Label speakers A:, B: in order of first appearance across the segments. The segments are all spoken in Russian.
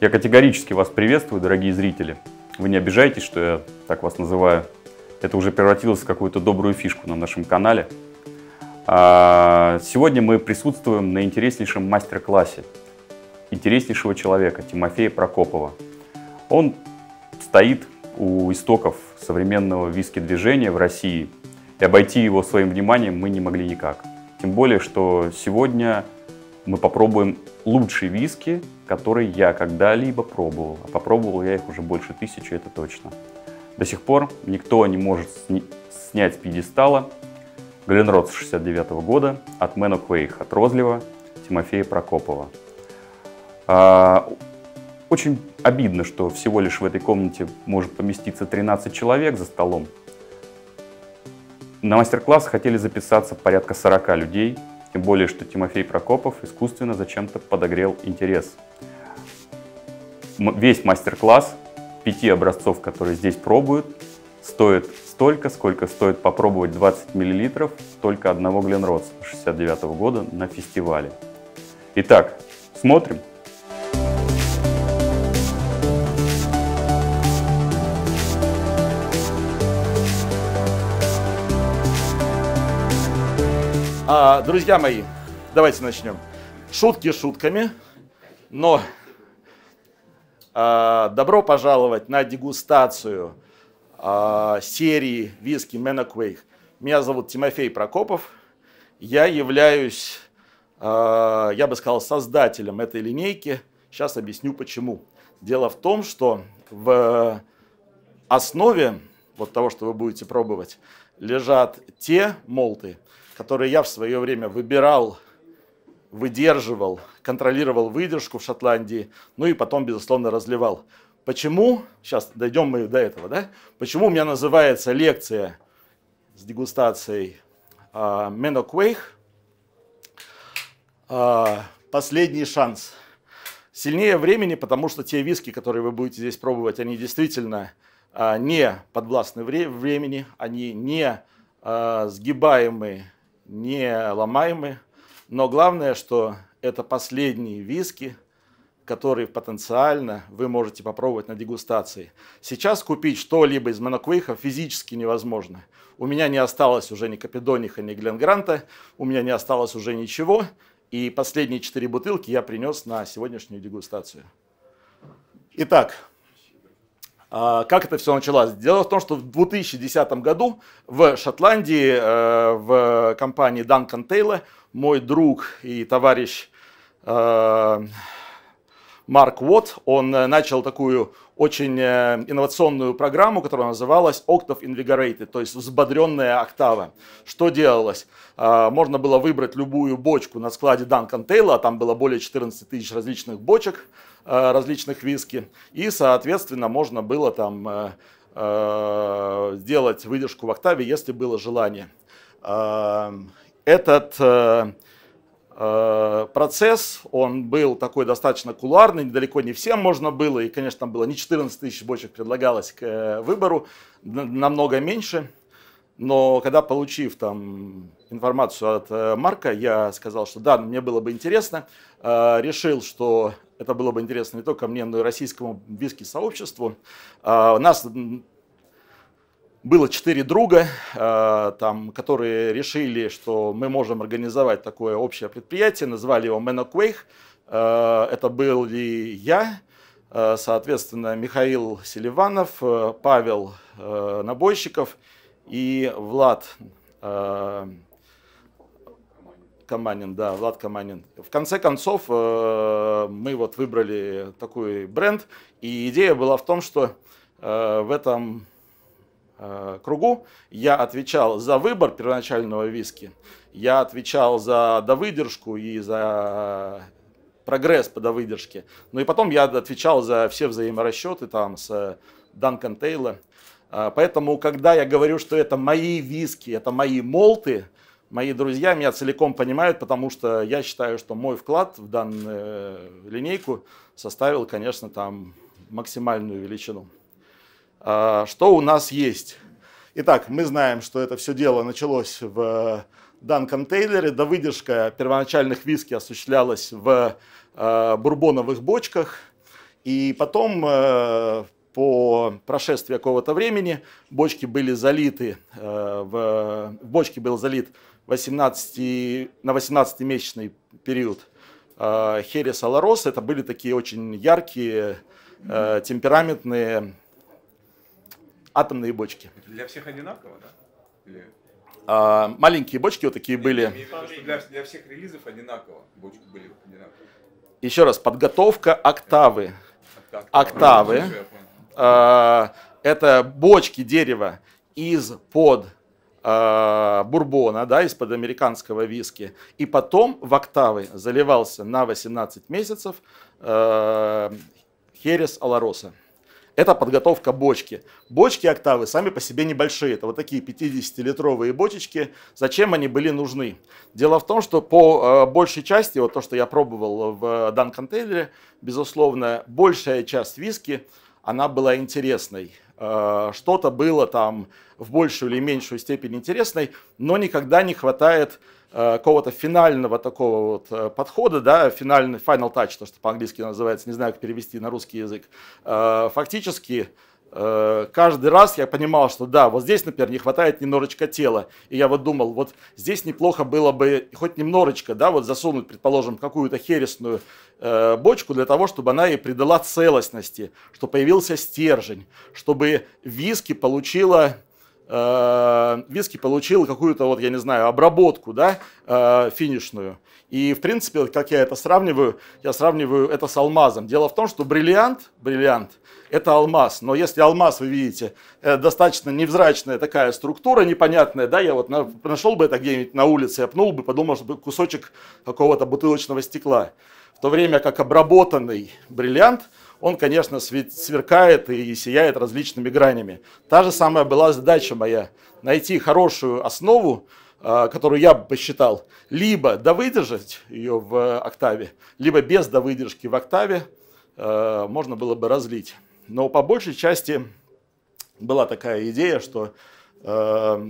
A: Я категорически вас приветствую, дорогие зрители. Вы не обижайтесь, что я так вас называю. Это уже превратилось в какую-то добрую фишку на нашем канале. А, сегодня мы присутствуем на интереснейшем мастер-классе интереснейшего человека Тимофея Прокопова. Он стоит у истоков современного виски-движения в России, и обойти его своим вниманием мы не могли никак. Тем более, что сегодня мы попробуем лучшие виски, которые я когда-либо пробовал. А попробовал я их уже больше тысячи, это точно. До сих пор никто не может сни- снять с пьедестала Гленрод 69 года от Мэна Квейх, от Розлива, Тимофея Прокопова. А, очень обидно, что всего лишь в этой комнате может поместиться 13 человек за столом. На мастер-класс хотели записаться порядка 40 людей – тем более, что Тимофей Прокопов искусственно зачем-то подогрел интерес. Весь мастер-класс пяти образцов, которые здесь пробуют, стоит столько, сколько стоит попробовать 20 мл только одного Гленродса 69 года на фестивале. Итак, смотрим.
B: А, друзья мои, давайте начнем. Шутки шутками, но а, добро пожаловать на дегустацию а, серии виски Менаквейх. Меня зовут Тимофей Прокопов. Я являюсь, а, я бы сказал, создателем этой линейки. Сейчас объясню почему. Дело в том, что в основе вот того, что вы будете пробовать, лежат те молты, которые я в свое время выбирал, выдерживал, контролировал выдержку в Шотландии, ну и потом, безусловно, разливал. Почему, сейчас дойдем мы до этого, да? Почему у меня называется лекция с дегустацией Мено а, а, «Последний шанс». Сильнее времени, потому что те виски, которые вы будете здесь пробовать, они действительно а, не подвластны времени, они не сгибаемые не ломаемы. Но главное, что это последние виски, которые потенциально вы можете попробовать на дегустации. Сейчас купить что-либо из моноквейха физически невозможно. У меня не осталось уже ни Капидониха, ни Гленгранта, у меня не осталось уже ничего. И последние четыре бутылки я принес на сегодняшнюю дегустацию. Итак, а, как это все началось? Дело в том, что в 2010 году в Шотландии э, в компании Duncan Taylor мой друг и товарищ э, Марк Уотт, он э, начал такую очень инновационную программу, которая называлась Octave Invigorated, то есть взбодренная октава. Что делалось? Можно было выбрать любую бочку на складе Duncan Taylor, а там было более 14 тысяч различных бочек, Э, различных виски. И, соответственно, можно было там э, э, сделать выдержку в октаве, если было желание. Этот процесс, он был такой достаточно кулуарный, недалеко не всем можно было, и, конечно, там было не 14 тысяч бочек предлагалось к выбору, намного меньше, но когда получив там информацию от Марка, я сказал, что да, мне было бы интересно, решил, что это было бы интересно не только мне, но и российскому виски-сообществу. А, у нас было четыре друга, а, там, которые решили, что мы можем организовать такое общее предприятие, назвали его Меноквейх. А, это был и я, соответственно, Михаил Селиванов, Павел Набойщиков и Влад Каманин, да, Влад Каманин. В конце концов, э, мы вот выбрали такой бренд, и идея была в том, что э, в этом э, кругу я отвечал за выбор первоначального виски, я отвечал за довыдержку и за прогресс по довыдержке. Ну и потом я отвечал за все взаиморасчеты там с Данкан Тейла. Поэтому, когда я говорю, что это мои виски, это мои молты, мои друзья меня целиком понимают, потому что я считаю, что мой вклад в данную э, линейку составил, конечно, там максимальную величину. А, что у нас есть? Итак, мы знаем, что это все дело началось в Данком э, Тейлере. Да выдержка первоначальных виски осуществлялась в э, бурбоновых бочках. И потом по прошествии какого-то времени бочки были залиты, в, в бочке был залит 18, на 18-месячный период э, Херес Лароса Это были такие очень яркие, э, темпераментные атомные бочки.
A: Для всех одинаково, да? Или...
B: А, маленькие бочки вот такие Нет, были.
A: для, для всех релизов одинаково бочки были одинаковые.
B: Еще раз, подготовка октавы.
A: Октавы. октавы.
B: Э, это бочки дерева из-под Э, бурбона, да, из-под американского виски, и потом в октавы заливался на 18 месяцев э, херес Алароса. Это подготовка бочки. Бочки октавы сами по себе небольшие. Это вот такие 50-литровые бочечки. Зачем они были нужны? Дело в том, что по э, большей части, вот то, что я пробовал в дан-контейнере, безусловно, большая часть виски, она была интересной. Э, что-то было там в большую или меньшую степень интересной, но никогда не хватает э, какого-то финального такого вот э, подхода, да, финальный, final touch, то, что по-английски называется, не знаю, как перевести на русский язык. Фактически, Э, каждый раз я понимал, что да, вот здесь, например, не хватает немножечко тела. И я вот думал, вот здесь неплохо было бы хоть немножечко, да, вот засунуть, предположим, какую-то хересную э, бочку для того, чтобы она и придала целостности, чтобы появился стержень, чтобы виски получила Э, виски получил какую-то, вот я не знаю, обработку, да, э, финишную. И, в принципе, как я это сравниваю, я сравниваю это с алмазом. Дело в том, что бриллиант, бриллиант, это алмаз. Но если алмаз, вы видите, э, достаточно невзрачная такая структура, непонятная, да, я вот нашел бы это где-нибудь на улице, я пнул бы, подумал, что кусочек какого-то бутылочного стекла. В то время как обработанный бриллиант – он, конечно, сверкает и сияет различными гранями. Та же самая была задача моя – найти хорошую основу, а, которую я посчитал, либо довыдержать ее в октаве, либо без довыдержки в октаве а, можно было бы разлить. Но по большей части была такая идея, что а,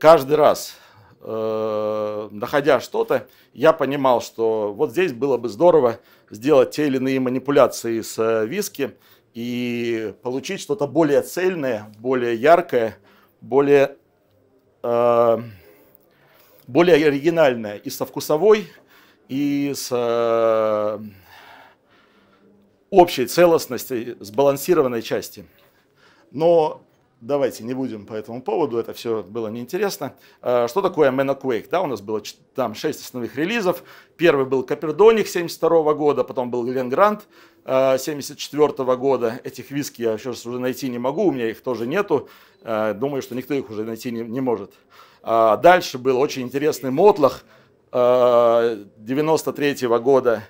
B: каждый раз э, находя что-то, я понимал, что вот здесь было бы здорово сделать те или иные манипуляции с э, виски и получить что-то более цельное, более яркое, более, э, более оригинальное и со вкусовой, и с э, общей целостности, сбалансированной части. Но Давайте не будем по этому поводу, это все было неинтересно. А, что такое Man Quake? Да, у нас было там 6 основных релизов. Первый был Капердоник 72 года, потом был Глен Грант 74 года. Этих виски я сейчас уже найти не могу, у меня их тоже нету. А, думаю, что никто их уже найти не, не может. А, дальше был очень интересный Мотлах 93 года.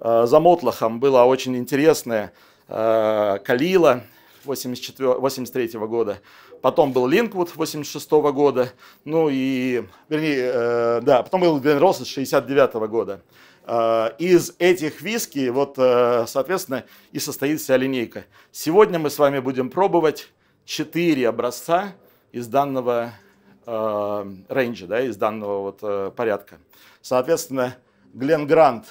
B: За Мотлахом была очень интересная Калила 84, 83 -го года. Потом был Линквуд 86 -го года. Ну и, вернее, э, да, потом был Глен росс 69 -го года. Э, из этих виски, вот, э, соответственно, и состоит вся линейка. Сегодня мы с вами будем пробовать 4 образца из данного э, рейнджа, да, из данного вот, э, порядка. Соответственно, Глен Грант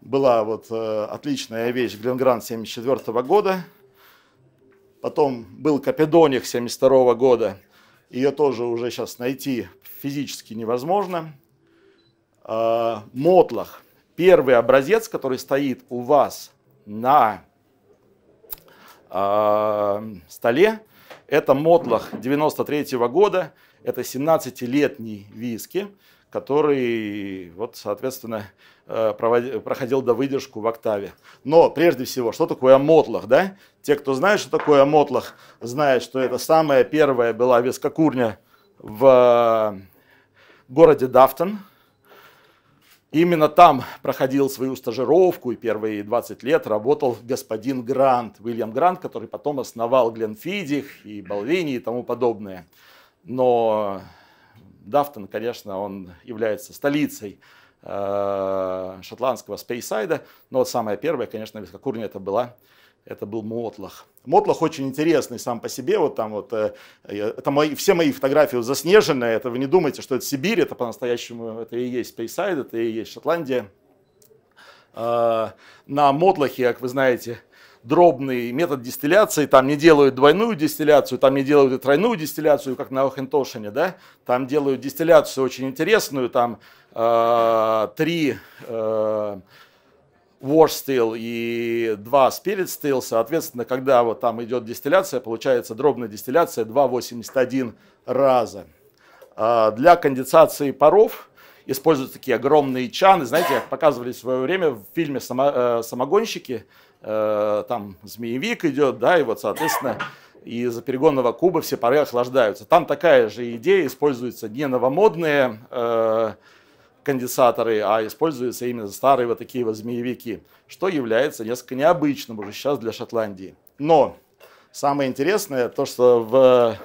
B: была вот э, отличная вещь Глен Грант 74 -го года – Потом был Капедоник 72 года. Ее тоже уже сейчас найти физически невозможно. А, Мотлах. Первый образец, который стоит у вас на а, столе, это Мотлах 93 года. Это 17-летний виски который, вот, соответственно, э, проходил до выдержку в октаве. Но прежде всего, что такое мотлах, да? Те, кто знает, что такое мотлах, знают, что это самая первая была вискокурня в э, городе Дафтон. Именно там проходил свою стажировку и первые 20 лет работал господин Грант, Уильям Грант, который потом основал Гленфидих и Болвини и тому подобное. Но Дафтон, конечно, он является столицей э, шотландского спейсайда, но вот самое первое, конечно, висококурня это была это был Мотлах. Мотлах очень интересный сам по себе, вот там вот, э, это мои, все мои фотографии вот заснеженные, это вы не думайте, что это Сибирь, это по-настоящему, это и есть спейсайд, это и есть Шотландия. Э, на Мотлахе, как вы знаете, дробный метод дистилляции, там не делают двойную дистилляцию, там не делают и тройную дистилляцию, как на Охентошине, да, там делают дистилляцию очень интересную, там э, три э, wash still и два spirit still, соответственно, когда вот там идет дистилляция, получается дробная дистилляция 2,81 раза. Э, для конденсации паров используют такие огромные чаны, знаете, показывали в свое время в фильме э, «Самогонщики», Э, там змеевик идет, да, и вот, соответственно, из-за перегонного куба все пары охлаждаются. Там такая же идея, используются не новомодные э, конденсаторы, а используются именно старые вот такие вот змеевики, что является несколько необычным уже сейчас для Шотландии. Но самое интересное то, что в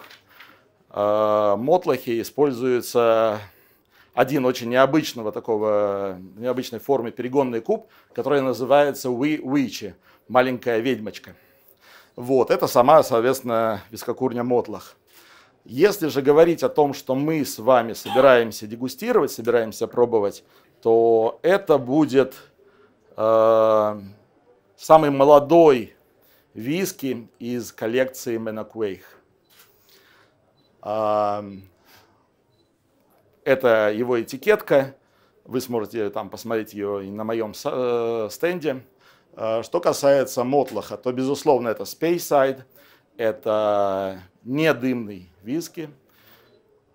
B: э, Мотлахе используется один очень необычного такого, необычной формы перегонный куб, который называется We Witchy, маленькая ведьмочка. Вот, это сама, соответственно, вискокурня Мотлах. Если же говорить о том, что мы с вами собираемся дегустировать, собираемся пробовать, то это будет э, самый молодой виски из коллекции Менаквейх. Это его этикетка, вы сможете там посмотреть ее и на моем э, стенде. А, что касается Мотлаха, то, безусловно, это Speyside, это не дымный виски.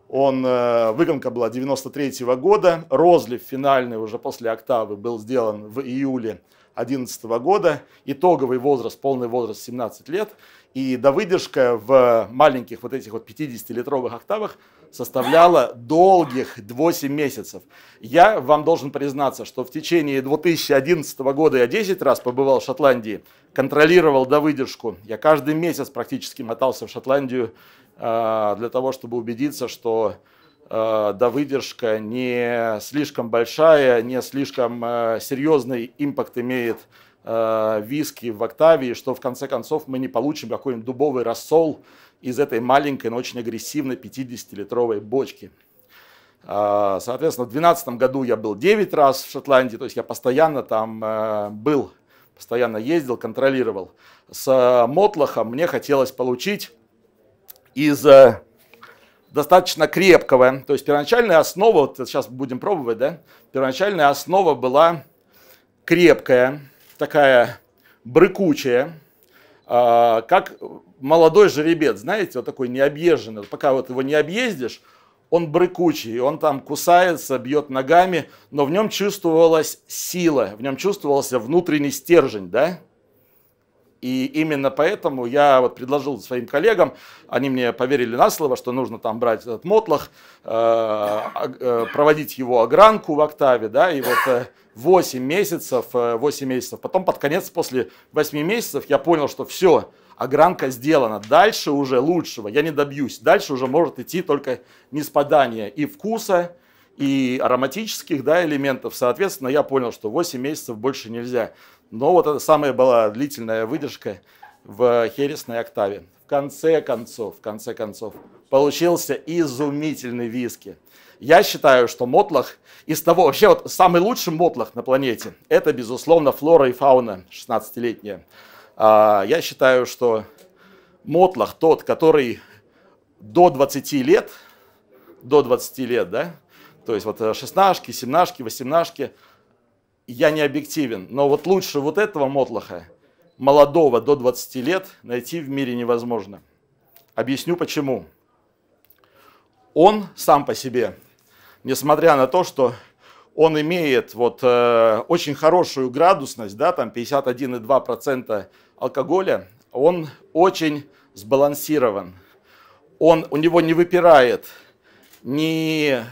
B: Он, э, выгонка была 93 -го года, розлив финальный уже после октавы был сделан в июле 2011 -го года, итоговый возраст, полный возраст 17 лет, и довыдержка в маленьких вот этих вот 50-литровых октавах – составляла долгих 8 месяцев. Я вам должен признаться, что в течение 2011 года я 10 раз побывал в Шотландии, контролировал до выдержку. Я каждый месяц практически мотался в Шотландию э, для того, чтобы убедиться, что э, да выдержка не слишком большая, не слишком э, серьезный импакт имеет виски в Октавии, что в конце концов мы не получим какой-нибудь дубовый рассол, из этой маленькой, но очень агрессивной 50-литровой бочки. А, соответственно, в 2012 году я был 9 раз в Шотландии, то есть я постоянно там э, был, постоянно ездил, контролировал. С э, Мотлохом мне хотелось получить из э, достаточно крепкого, то есть первоначальная основа, вот сейчас будем пробовать, да, первоначальная основа была крепкая, такая брыкучая, а, как молодой жеребец, знаете, вот такой необъезженный. Пока вот его не объездишь, он брыкучий, он там кусается, бьет ногами, но в нем чувствовалась сила, в нем чувствовался внутренний стержень, да? И именно поэтому я вот предложил своим коллегам, они мне поверили на слово, что нужно там брать этот мотлах, э, а, э, проводить его огранку в октаве, да, и вот 8 э, месяцев, 8 месяцев, потом под конец, после 8 месяцев я понял, что все, а гранка сделана. Дальше уже лучшего я не добьюсь. Дальше уже может идти только неспадание и вкуса, и ароматических да, элементов. Соответственно, я понял, что 8 месяцев больше нельзя. Но вот это самая была длительная выдержка в хересной октаве. В конце концов, в конце концов, получился изумительный виски. Я считаю, что Мотлах из того, вообще вот самый лучший Мотлах на планете, это, безусловно, флора и фауна 16-летняя. А, я считаю, что Мотлах тот, который до 20 лет, до 20 лет, да, то есть вот э, шестнашки, семнашки, восемнашки, я не объективен, но вот лучше вот этого Мотлаха, молодого до 20 лет, найти в мире невозможно. Объясню почему. Он сам по себе, несмотря на то, что он имеет вот э, очень хорошую градусность, да, там 51,2% алкоголя, он очень сбалансирован. Он, у него не выпирает ни э,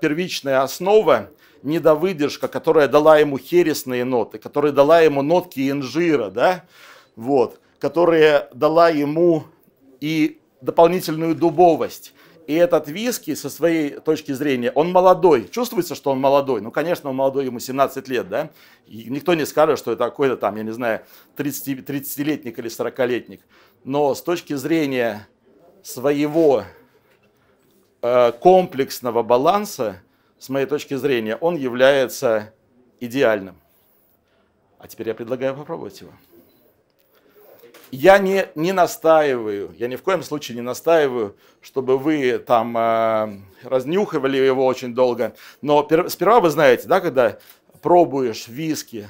B: первичная основа, ни выдержка, которая дала ему хересные ноты, которая дала ему нотки инжира, да, вот, которая дала ему и дополнительную дубовость. И этот виски, со своей точки зрения, он молодой. Чувствуется, что он молодой. Ну, конечно, он молодой, ему 17 лет, да? И никто не скажет, что это какой-то там, я не знаю, 30, 30-летник или 40-летник. Но с точки зрения своего э, комплексного баланса, с моей точки зрения, он является идеальным. А теперь я предлагаю попробовать его я не, не настаиваю, я ни в коем случае не настаиваю, чтобы вы там э, разнюхивали его очень долго. Но пер, сперва вы знаете, да, когда пробуешь виски,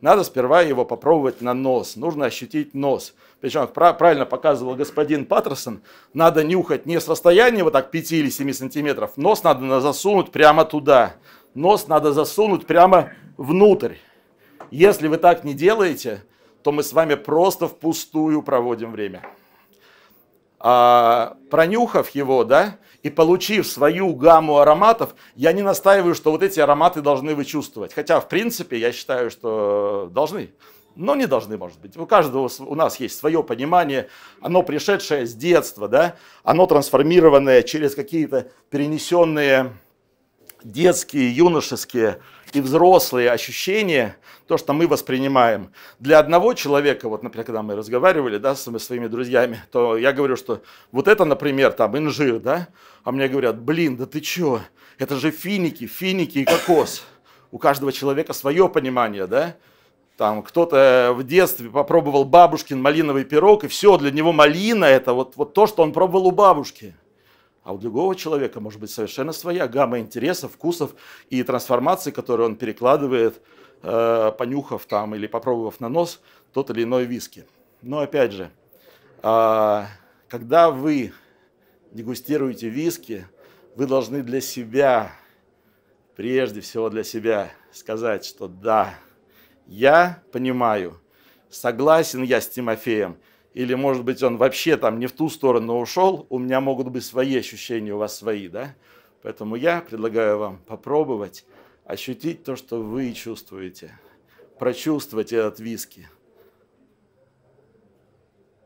B: надо сперва его попробовать на нос, нужно ощутить нос. Причем, как правильно показывал господин Паттерсон, надо нюхать не с расстояния вот так 5 или 7 сантиметров, нос надо засунуть прямо туда, нос надо засунуть прямо внутрь. Если вы так не делаете, то мы с вами просто впустую проводим время. А, пронюхав его, да, и получив свою гамму ароматов, я не настаиваю, что вот эти ароматы должны вы чувствовать. Хотя, в принципе, я считаю, что должны. Но не должны, может быть. У каждого у нас есть свое понимание, оно пришедшее с детства, да, оно трансформированное через какие-то перенесенные детские, юношеские и взрослые ощущения, то, что мы воспринимаем. Для одного человека, вот, например, когда мы разговаривали да, с своими друзьями, то я говорю, что вот это, например, там инжир, да, а мне говорят, блин, да ты чё, это же финики, финики и кокос. У каждого человека свое понимание, да? Там кто-то в детстве попробовал бабушкин малиновый пирог, и все, для него малина – это вот, вот то, что он пробовал у бабушки – а у другого человека может быть совершенно своя гамма интересов, вкусов и трансформаций, которые он перекладывает, э, понюхав там или попробовав на нос тот или иной виски. Но опять же, а, когда вы дегустируете виски, вы должны для себя, прежде всего для себя, сказать, что да, я понимаю, согласен я с Тимофеем – или, может быть, он вообще там не в ту сторону ушел, у меня могут быть свои ощущения, у вас свои, да? Поэтому я предлагаю вам попробовать ощутить то, что вы чувствуете, прочувствовать этот виски,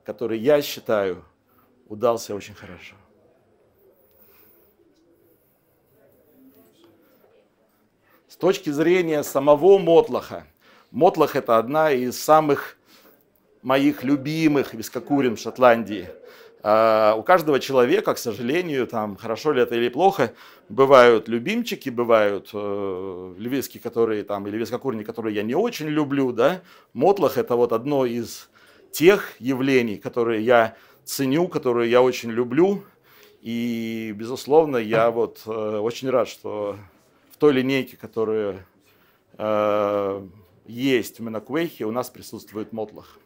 B: который, я считаю, удался очень хорошо. С точки зрения самого Мотлаха, Мотлах – это одна из самых моих любимых вискокурин в Шотландии. А, у каждого человека, к сожалению, там, хорошо ли это или плохо, бывают любимчики, бывают э, львиски, которые там, или вискокурни, которые я не очень люблю, да. Мотлах – это вот одно из тех явлений, которые я ценю, которые я очень люблю. И, безусловно, я вот э, очень рад, что в той линейке, которая э, есть в Менаквейхе, у нас присутствует Мотлах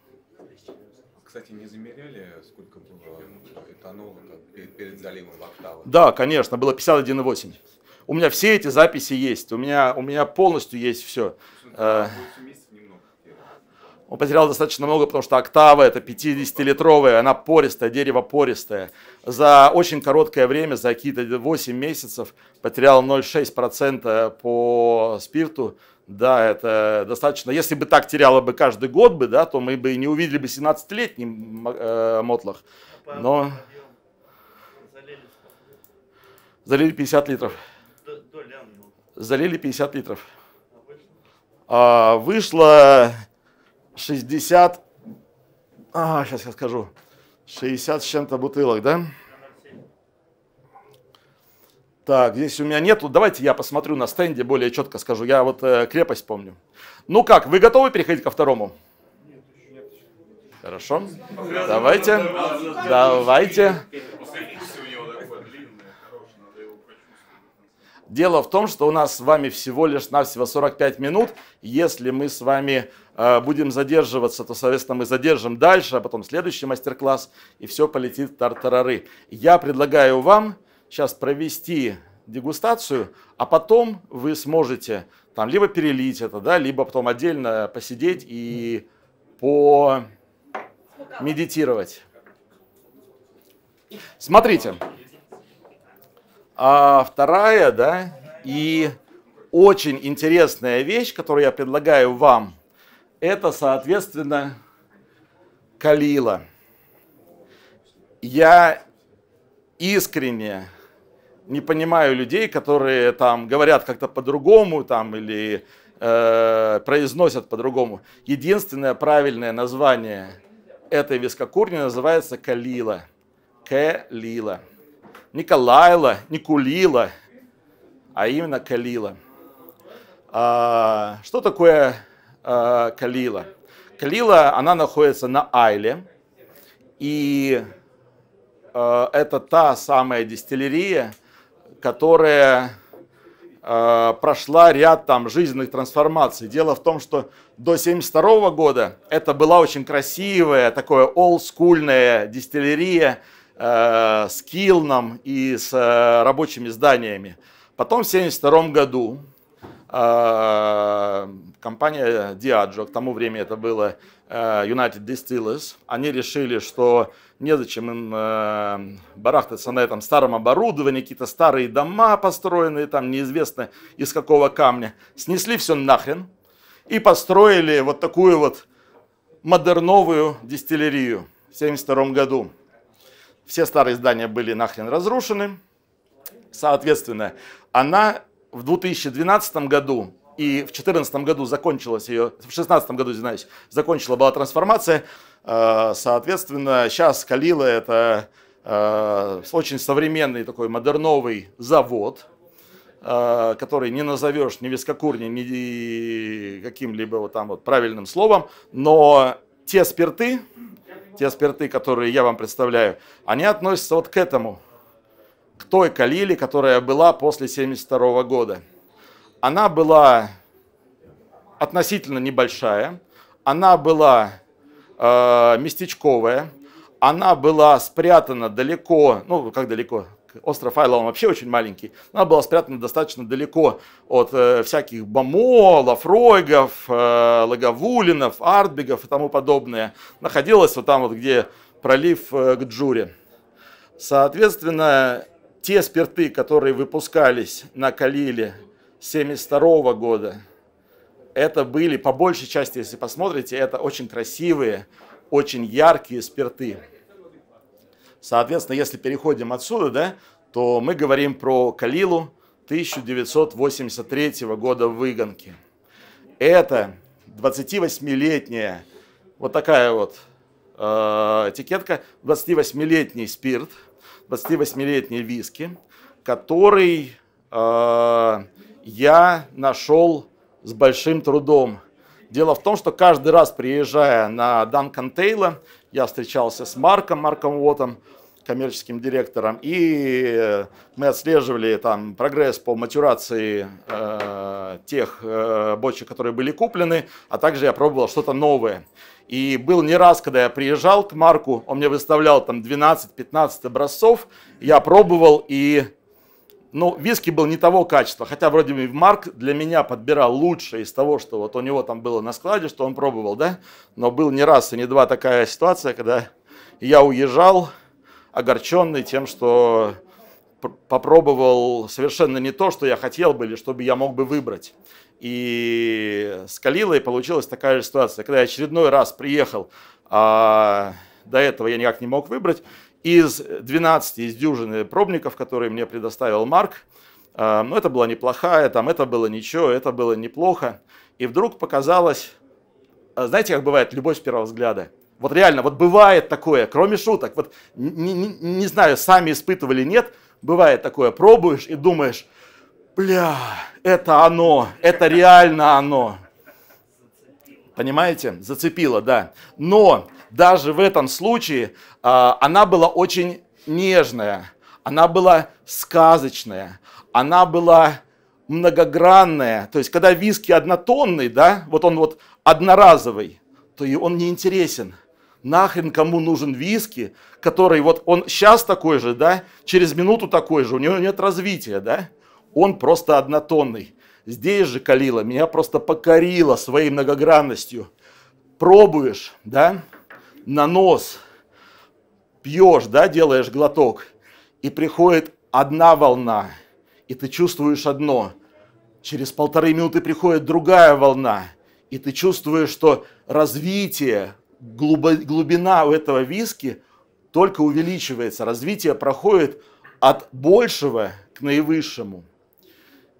A: кстати, не замеряли, сколько было этанола перед заливом в октавы?
B: Да, конечно, было 51,8. У меня все эти записи есть, у меня, у меня полностью есть все. Э, есть, он потерял достаточно много, потому что октава это 50-литровая, она пористая, дерево пористое. За очень короткое время, за какие-то 8 месяцев, потерял 0,6% по спирту. Да, это достаточно. Если бы так теряло бы каждый год, бы, да, то мы бы и не увидели бы 17-летний э, мотлах. Но... Залили 50 литров. Залили 50 литров. А вышло а 60, а, сейчас я скажу, 60 с чем-то бутылок, да? Так, здесь у меня нету. Давайте я посмотрю на стенде, более четко скажу. Я вот э, крепость помню. Ну как, вы готовы переходить ко второму? Нет, Хорошо. давайте. давайте. Дело в том, что у нас с вами всего лишь навсего 45 минут. Если мы с вами Э, будем задерживаться, то, соответственно, мы задержим дальше, а потом следующий мастер-класс, и все полетит тартарары. Я предлагаю вам сейчас провести дегустацию, а потом вы сможете там либо перелить это, да, либо потом отдельно посидеть и по медитировать. Смотрите, а вторая, да, и очень интересная вещь, которую я предлагаю вам – это, соответственно, Калила. Я искренне не понимаю людей, которые там говорят как-то по-другому там или э, произносят по-другому. Единственное правильное название этой вискокурни называется Калила. Калила. Не Калайла, не Кулила, а именно Калила. А, что такое э, Калила. Калила, она находится на Айле, и э, это та самая дистиллерия, которая э, прошла ряд там жизненных трансформаций. Дело в том, что до 1972 года это была очень красивая, такое олдскульная дистиллерия э, с килном и с э, рабочими зданиями. Потом в 1972 году Э, компания Diageo, к тому времени это было э, United Distillers, они решили, что незачем им э, барахтаться на этом старом оборудовании, какие-то старые дома построенные, там неизвестно из какого камня. Снесли все нахрен и построили вот такую вот модерновую дистиллерию в 1972 году. Все старые здания были нахрен разрушены. Соответственно, она в 2012 году и в 2014 году закончилась ее, в 2016 году, извиняюсь, закончила была трансформация. Э, соответственно, сейчас Калила это э, очень современный такой модерновый завод, э, который не назовешь ни вискокурни, ни каким-либо вот там вот правильным словом, но те спирты, те спирты, которые я вам представляю, они относятся вот к этому к той Калиле, которая была после 1972 года. Она была относительно небольшая, она была э, местечковая, она была спрятана далеко, ну как далеко, остров Айлаун вообще очень маленький, она была спрятана достаточно далеко от э, всяких Бамо, Лафройгов, э, лаговулинов, артбегов и тому подобное. Находилась вот там вот, где пролив э, к Джуре. Соответственно, те спирты, которые выпускались на Калиле 1972 года, это были, по большей части, если посмотрите, это очень красивые, очень яркие спирты. Соответственно, если переходим отсюда, да, то мы говорим про Калилу 1983 года в Выгонке. Это 28-летняя, вот такая вот э, этикетка, 28-летний спирт – 28-летний виски, который э, я нашел с большим трудом. Дело в том, что каждый раз, приезжая на Данкан Тейла, я встречался с Марком, Марком Уотом, коммерческим директором, и мы отслеживали там прогресс по матюрации э, тех э, бочек, которые были куплены, а также я пробовал что-то новое. И был не раз, когда я приезжал к Марку, он мне выставлял там 12-15 образцов, я пробовал, и ну, виски был не того качества, хотя вроде бы Марк для меня подбирал лучшее из того, что вот у него там было на складе, что он пробовал, да, но был не раз и не два такая ситуация, когда я уезжал огорченный тем, что попробовал совершенно не то, что я хотел бы или что бы я мог бы выбрать. И с Калилой получилась такая же ситуация. Когда я очередной раз приехал, а до этого я никак не мог выбрать, из 12, из дюжины пробников, которые мне предоставил Марк, а, ну, это было неплохая, там, это было ничего, это было неплохо. И вдруг показалось, а, знаете, как бывает, любовь с первого взгляда. Вот реально, вот бывает такое, кроме шуток. Вот не, не, не знаю, сами испытывали, нет – Бывает такое, пробуешь и думаешь, бля, это оно, это реально оно. Понимаете? Зацепило, да. Но даже в этом случае а, она была очень нежная, она была сказочная, она была многогранная. То есть, когда виски однотонный, да, вот он вот одноразовый, то и он не интересен. Нахрен кому нужен виски, который вот он сейчас такой же, да, через минуту такой же, у него нет развития, да, он просто однотонный. Здесь же Калила меня просто покорила своей многогранностью. Пробуешь, да, на нос, пьешь, да, делаешь глоток, и приходит одна волна, и ты чувствуешь одно. Через полторы минуты приходит другая волна, и ты чувствуешь, что развитие глубина у этого виски только увеличивается, развитие проходит от большего к наивысшему.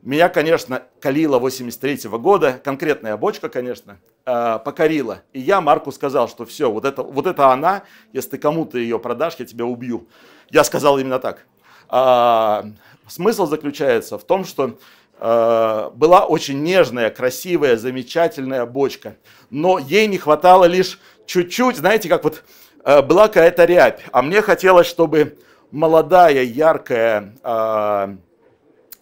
B: Меня, конечно, калила 83 -го года, конкретная бочка, конечно, э, покорила. И я Марку сказал, что все, вот это, вот это она, если ты кому-то ее продашь, я тебя убью. Я сказал именно так. А, смысл заключается в том, что э, была очень нежная, красивая, замечательная бочка, но ей не хватало лишь чуть-чуть, знаете, как вот э, была какая-то рябь, а мне хотелось, чтобы молодая, яркая э,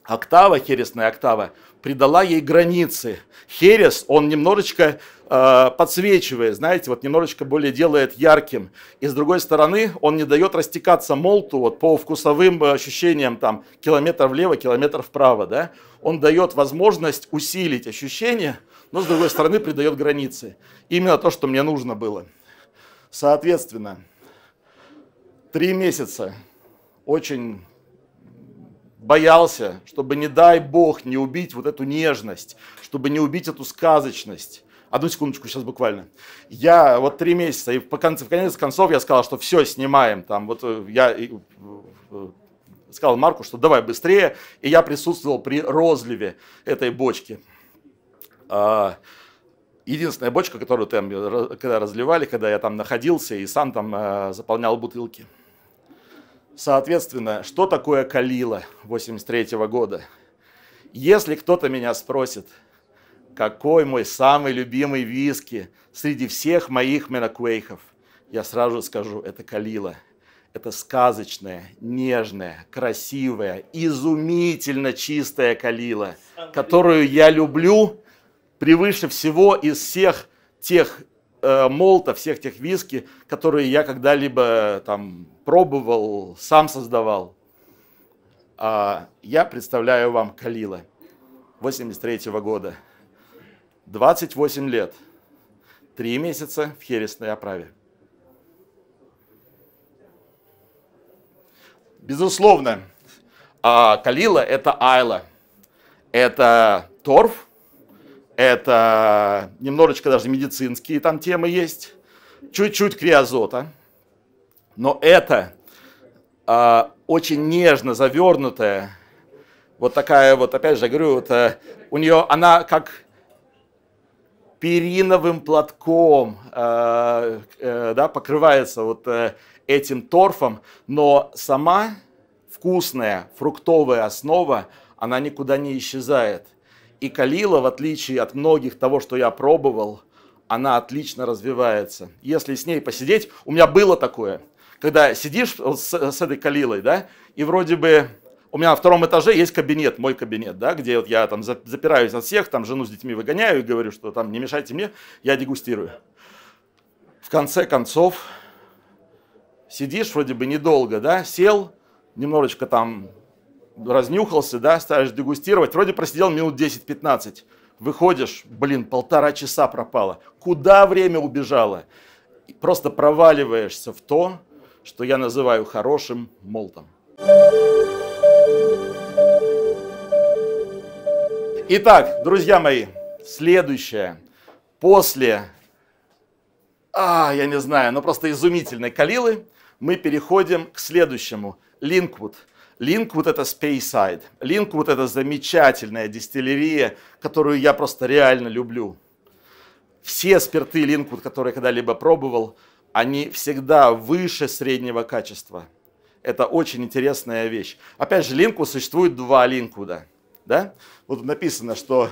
B: октава, хересная октава, придала ей границы. Херес, он немножечко э, подсвечивает, знаете, вот немножечко более делает ярким. И с другой стороны, он не дает растекаться молту вот по вкусовым э, ощущениям, там, километр влево, километр вправо, да. Он дает возможность усилить ощущение – но с другой стороны придает границы. Именно то, что мне нужно было. Соответственно, три месяца очень боялся, чтобы, не дай бог, не убить вот эту нежность, чтобы не убить эту сказочность. Одну секундочку сейчас буквально. Я вот три месяца, и по конце, в конец концов я сказал, что все, снимаем. Там вот э, я э, э, сказал Марку, что давай быстрее, и я присутствовал при розливе этой бочки. А, единственная бочка, которую там, э, когда разливали, когда я там находился и сам там э, заполнял бутылки. Соответственно, что такое Калила 83 -го года? Если кто-то меня спросит, какой мой самый любимый виски среди всех моих Менакуэйхов, я сразу скажу, это Калила. Это сказочная, нежная, красивая, изумительно чистая Калила, которую я люблю, превыше всего из всех тех э, молта, всех тех виски, которые я когда-либо там пробовал, сам создавал. А я представляю вам Калила 83 -го года. 28 лет, 3 месяца в хересной оправе. Безусловно, а, Калила – это айла, это торф – это немножечко даже медицинские там темы есть, чуть-чуть криозота, но это э, очень нежно завернутая, вот такая вот, опять же, говорю, вот, э, у нее она как периновым платком э, э, да, покрывается вот э, этим торфом, но сама вкусная фруктовая основа, она никуда не исчезает – и Калила, в отличие от многих того, что я пробовал, она отлично развивается. Если с ней посидеть, у меня было такое, когда сидишь с, с этой Калилой, да, и вроде бы у меня на втором этаже есть кабинет, мой кабинет, да, где вот я там запираюсь от всех, там жену с детьми выгоняю и говорю, что там не мешайте мне, я дегустирую. В конце концов, сидишь вроде бы недолго, да, сел, немножечко там разнюхался, да, ставишь дегустировать, вроде просидел минут 10-15, выходишь, блин, полтора часа пропало. Куда время убежало? И просто проваливаешься в то, что я называю хорошим молтом. Итак, друзья мои, следующее. После, а, я не знаю, но ну просто изумительной Калилы, мы переходим к следующему. Линквуд – Линк вот это Speyside, Линк вот это замечательная дистиллерия, которую я просто реально люблю. Все спирты Линквуд, которые когда-либо пробовал, они всегда выше среднего качества. Это очень интересная вещь. Опять же, Линку существует два Линкуда, Да? Вот написано, что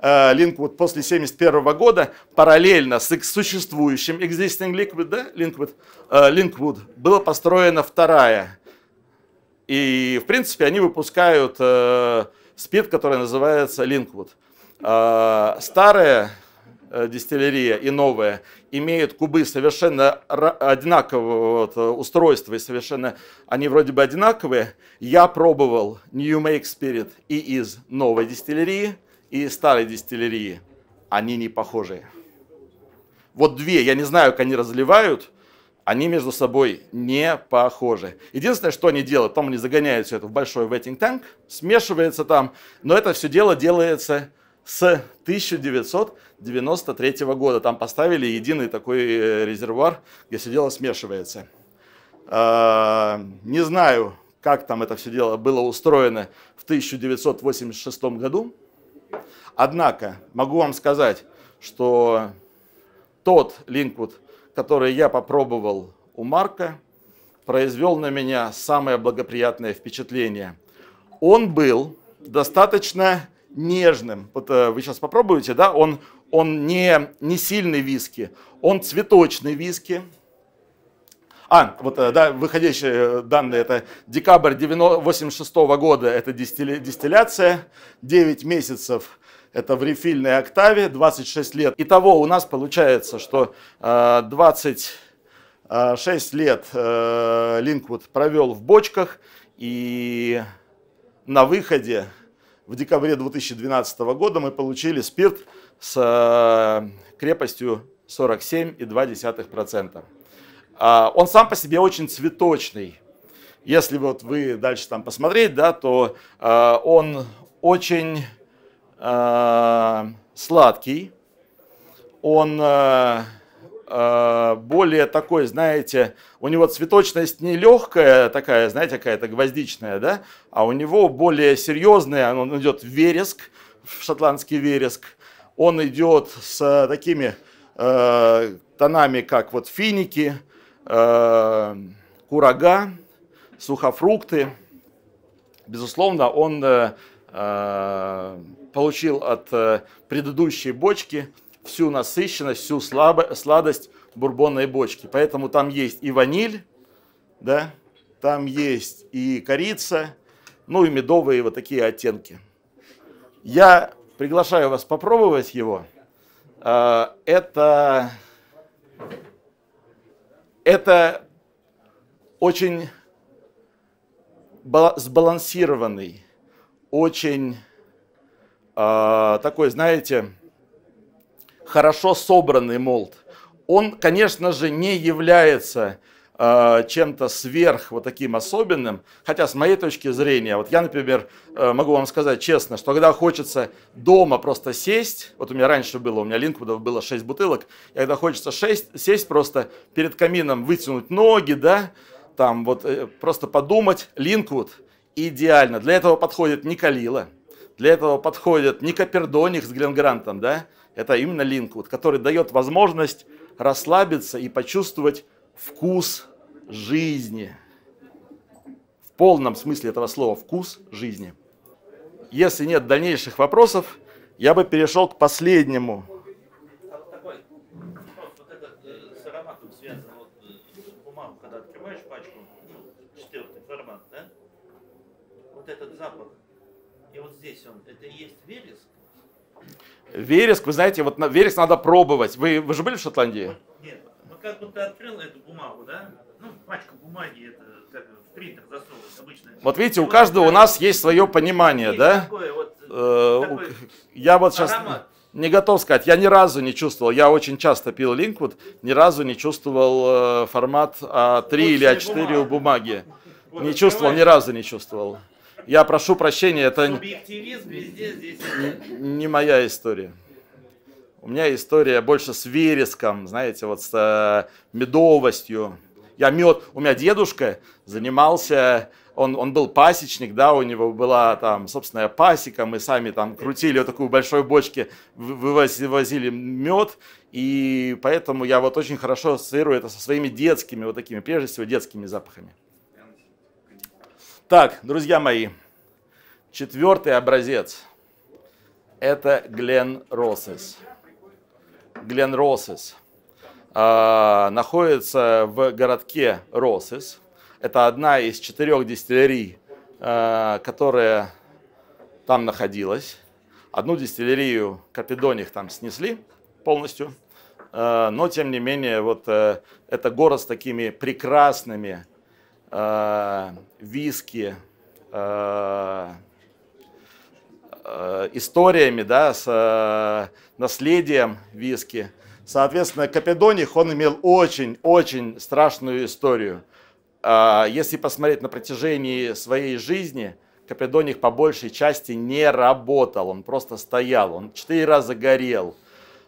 B: Линквуд э, после 1971 года параллельно с существующим Existing Liquid, да, Линквуд, Линквуд, построена вторая и, в принципе, они выпускают э, спирт, который называется Линквуд. Э, старая э, дистиллерия и новая имеют кубы совершенно одинакового вот, э, устройства и совершенно они вроде бы одинаковые. Я пробовал New Make Spirit и из новой дистиллерии, и из старой дистиллерии. Они не похожи. Вот две, я не знаю, как они разливают – они между собой не похожи. Единственное, что они делают, потом они загоняют все это в большой waiting tank, смешивается там, но это все дело делается с 1993 года. Там поставили единый такой э, резервуар, где все дело смешивается. А, не знаю, как там это все дело было устроено в 1986 году. Однако могу вам сказать, что тот Линквуд, который я попробовал у Марка, произвел на меня самое благоприятное впечатление. Он был достаточно нежным. Вот э, вы сейчас попробуете, да? Он, он не, не сильный виски, он цветочный виски. А, вот, э, да, выходящие э, данные, это декабрь 86 -го года, это дистилляция, 9 месяцев это в рефильной октаве, 26 лет. Итого у нас получается, что 26 э, лет э, Линквуд провел в бочках и на выходе в декабре 2012 года мы получили спирт с э, крепостью 47,2%. А, он сам по себе очень цветочный. Если вот вы дальше там посмотреть, да, то он очень Э, сладкий, он э, э, более такой, знаете, у него цветочность не легкая такая, знаете, какая-то гвоздичная, да, а у него более серьезная, он идет в вереск, в шотландский вереск, он идет с такими э, тонами, как вот финики, э, курага, сухофрукты. Безусловно, он э, получил от э, предыдущей бочки всю насыщенность, всю слабо, сладость бурбонной бочки. Поэтому там есть и ваниль, да, там есть и корица, ну и медовые вот такие оттенки. Я приглашаю вас попробовать его. Э, это, это очень сбалансированный, очень э, такой, знаете, хорошо собранный молд. Он, конечно же, не является а, чем-то сверх вот таким особенным, хотя с моей точки зрения, вот я, например, э, могу вам сказать честно, что когда хочется дома просто сесть, вот у меня раньше было, у меня линкудов было 6 бутылок, и когда хочется 6, сесть просто перед камином, вытянуть ноги, да, там вот э, просто подумать, линкуд идеально. Для этого подходит Николила, для этого подходит не Копердоник с Гленгрантом, да? Это именно Линквуд, который дает возможность расслабиться и почувствовать вкус жизни. В полном смысле этого слова вкус жизни. Если нет дальнейших вопросов, я бы перешел к последнему.
A: Вот этот запах, и вот здесь он, это и есть вереск.
B: Вереск, вы знаете, вот на, вереск надо пробовать. Вы, вы же были в Шотландии?
A: Нет, мы как будто открыл эту бумагу, да? Ну, пачка бумаги, это как в принтер засовывают обычно.
B: Вот видите, у каждого у нас есть свое понимание, есть да? Такое вот, э, э, такой я вот сейчас аромат. не готов сказать, я ни разу не чувствовал, я очень часто пил Линквуд, ни разу не чувствовал э, формат А3 Лучшая или А4 бумага. у бумаги. Вот, не чувствовал, ни разу не чувствовал. Я прошу прощения, это везде, не моя история. У меня история больше с вереском, знаете, вот с э, медовостью. Я мед, у меня дедушка занимался, он, он был пасечник, да, у него была там собственная пасека, мы сами там крутили вот такую большой бочке, вывозили мед, и поэтому я вот очень хорошо ассоциирую это со своими детскими, вот такими, прежде всего, детскими запахами. Так, друзья мои, четвертый образец – это Глен Росес. Глен Росес э, находится в городке Росес. Это одна из четырех дистиллерий, э, которая там находилась. Одну дистиллерию Капидоних там снесли полностью, а, но тем не менее вот э, это город с такими прекрасными Э, виски, э, э, историями, да, с э, наследием виски. Соответственно, Капедоних, он имел очень-очень страшную историю. Э, если посмотреть на протяжении своей жизни, Капедоних по большей части не работал, он просто стоял, он четыре раза горел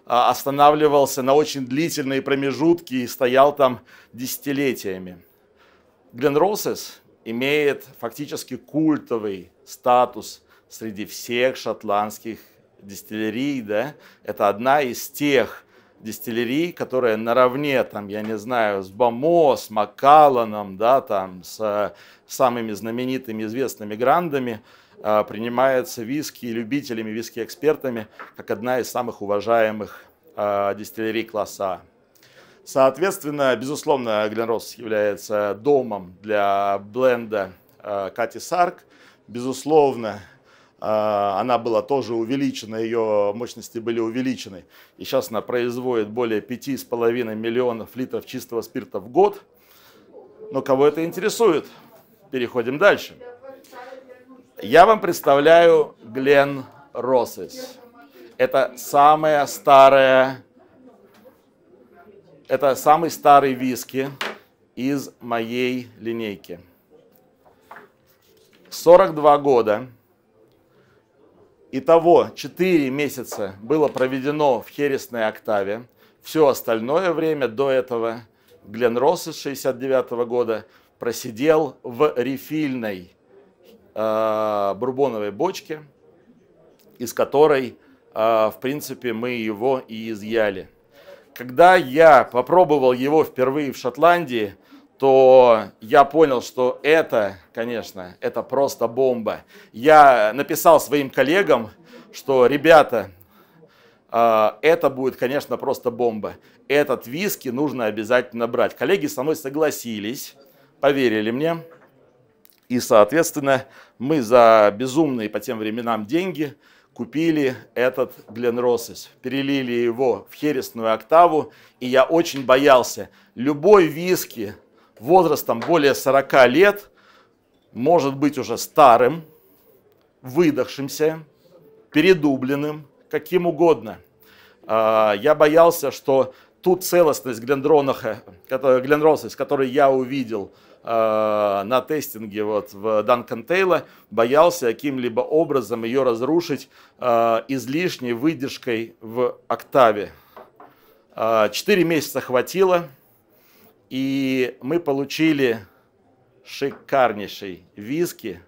B: э, останавливался на очень длительные промежутки и стоял там десятилетиями. Глен Гленросес имеет фактически культовый статус среди всех шотландских дистиллерий. Да? Это одна из тех дистиллерий, которая наравне, там, я не знаю, с Бамо, с Маккалланом, да, там, с э, самыми знаменитыми известными грандами, э, принимается виски любителями, виски-экспертами, как одна из самых уважаемых э, дистиллерий класса А. Соответственно, безусловно, Гленрос является домом для бленда э, Кати Сарк. Безусловно, э, она была тоже увеличена, ее мощности были увеличены. И сейчас она производит более 5,5 миллионов литров чистого спирта в год. Но кого это интересует? Переходим дальше. Я вам представляю Глен Росес. Это самая старая это самый старый виски из моей линейки. 42 года. Итого 4 месяца было проведено в хересной октаве. Все остальное время до этого Глен Росс из 69 -го года просидел в рефильной э, бурбоновой бочке, из которой, э, в принципе, мы его и изъяли. Когда я попробовал его впервые в Шотландии, то я понял, что это, конечно, это просто бомба. Я написал своим коллегам, что, ребята, а, это будет, конечно, просто бомба. Этот виски нужно обязательно брать. Коллеги со мной согласились, поверили мне. И, соответственно, мы за безумные по тем временам деньги – купили этот Гленросес, перелили его в хересную октаву, и я очень боялся. Любой виски возрастом более 40 лет может быть уже старым, выдохшимся, передубленным, каким угодно. А, я боялся, что ту целостность Гленронаха, Гленросес, который я увидел – Э, на тестинге вот в Данкан Тейла боялся каким-либо образом ее разрушить э, излишней выдержкой в октаве. Э, четыре месяца хватило, и мы получили шикарнейший виски,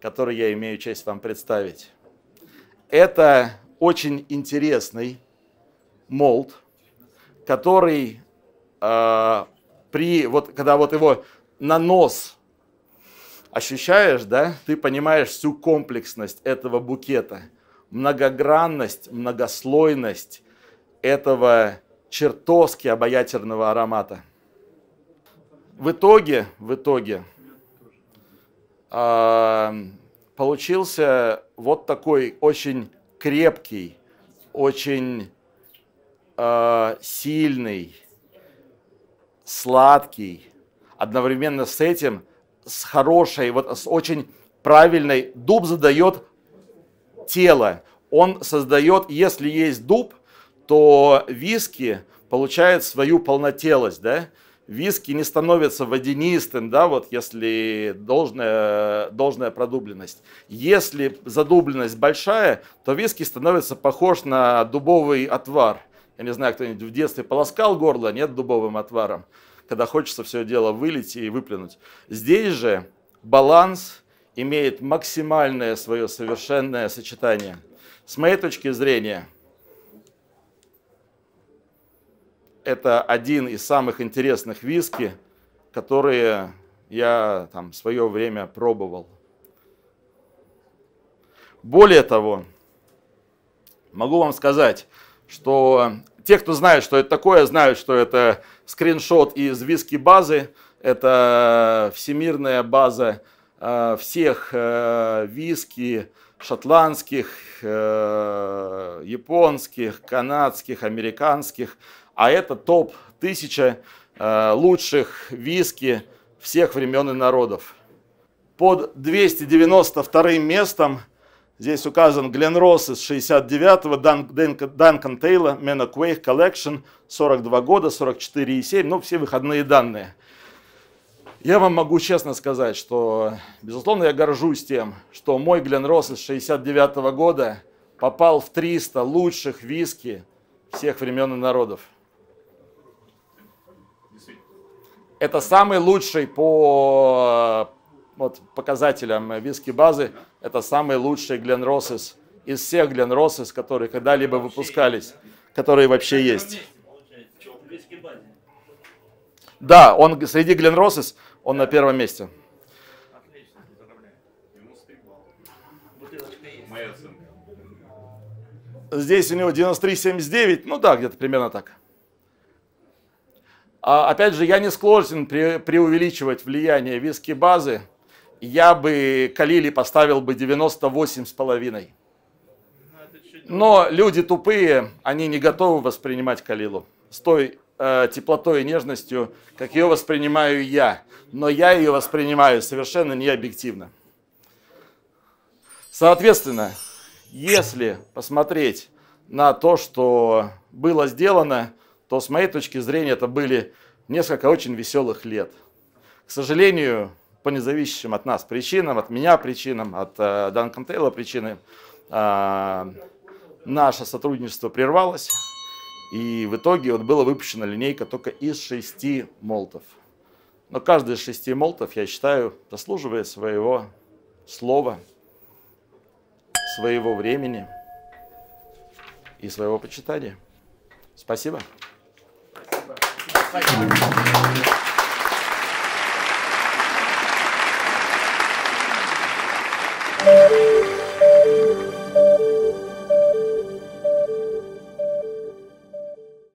B: который я имею честь вам представить. Это очень интересный молд, который при, вот, когда вот его на нос ощущаешь, да, ты понимаешь всю комплексность этого букета, многогранность, многослойность этого чертовски обаятельного аромата. В итоге, в итоге, а, получился вот такой очень крепкий, очень э, сильный, сладкий, одновременно с этим, с хорошей, вот с очень правильной, дуб задает тело. Он создает, если есть дуб, то виски получает свою полнотелость, да? Виски не становится водянистым, да, вот если должная, должная продубленность. Если задубленность большая, то виски становится похож на дубовый отвар – я не знаю, кто-нибудь в детстве полоскал горло, нет, дубовым отваром, когда хочется все дело вылить и выплюнуть. Здесь же баланс имеет максимальное свое совершенное сочетание. С моей точки зрения, это один из самых интересных виски, которые я там в свое время пробовал. Более того, могу вам сказать, что те, кто знает, что это такое, знают, что это скриншот из виски базы. Это всемирная база э, всех э, виски шотландских, э, японских, канадских, американских. А это топ тысяча лучших виски всех времен и народов. Под 292 местом – Здесь указан Глен Росс из 69-го, Дан, Данкан Тейла, Мена Квейх Коллекшн, 42 года, 44,7, ну все выходные данные. Я вам могу честно сказать, что, безусловно, я горжусь тем, что мой Глен Росс из 69-го года попал в 300 лучших виски всех времен и народов. Это самый лучший по вот, показателям виски базы это самый лучший Глен Гленросес из всех Глен Гленросес, которые когда-либо выпускались, которые вообще есть. Да, он среди Глен Гленросес, он на первом месте. Здесь у него 93,79, ну да, где-то примерно так. А, опять же, я не склонен пре преувеличивать влияние виски базы я бы Калили поставил бы 98 с половиной. Но люди тупые, они не готовы воспринимать Калилу с той э, теплотой и нежностью, как ее воспринимаю я. Но я ее воспринимаю совершенно необъективно. Соответственно, если посмотреть на то, что было сделано, то с моей точки зрения это были несколько очень веселых лет. К сожалению, по независимым от нас причинам, от меня причинам, от э, Данкан Тейла причины, э, наше сотрудничество прервалось. И в итоге вот была выпущена линейка только из шести молтов. Но каждый из шести молтов, я считаю, заслуживает своего слова, своего времени и своего почитания. Спасибо. Спасибо.